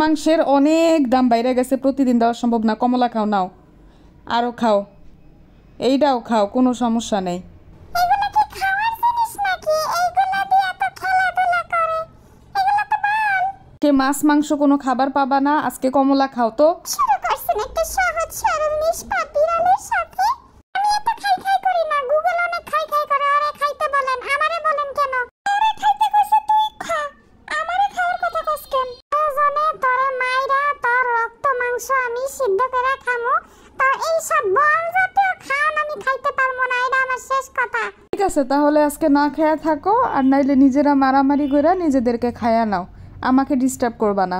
মাংসের অনেক দাম বাইরে গেছে প্রতিদিন দেওয়া সম্ভব না কমলা খাও নাও আরও খাও এইটাও খাও কোনো সমস্যা নেই কে মাছ মাংস কোনো খাবার পাবা না আজকে কমলা খাও তো সহজ সিদ্ধ করে তো এই সব বল জাতীয় খান আমি খাইতে পারবো না এটা আমার শেষ কথা ঠিক আছে তাহলে আজকে না খেয়া থাকো আর নাইলে নিজেরা মারামারি করে নিজেদেরকে খায়া নাও আমাকে ডিস্টার্ব করবা না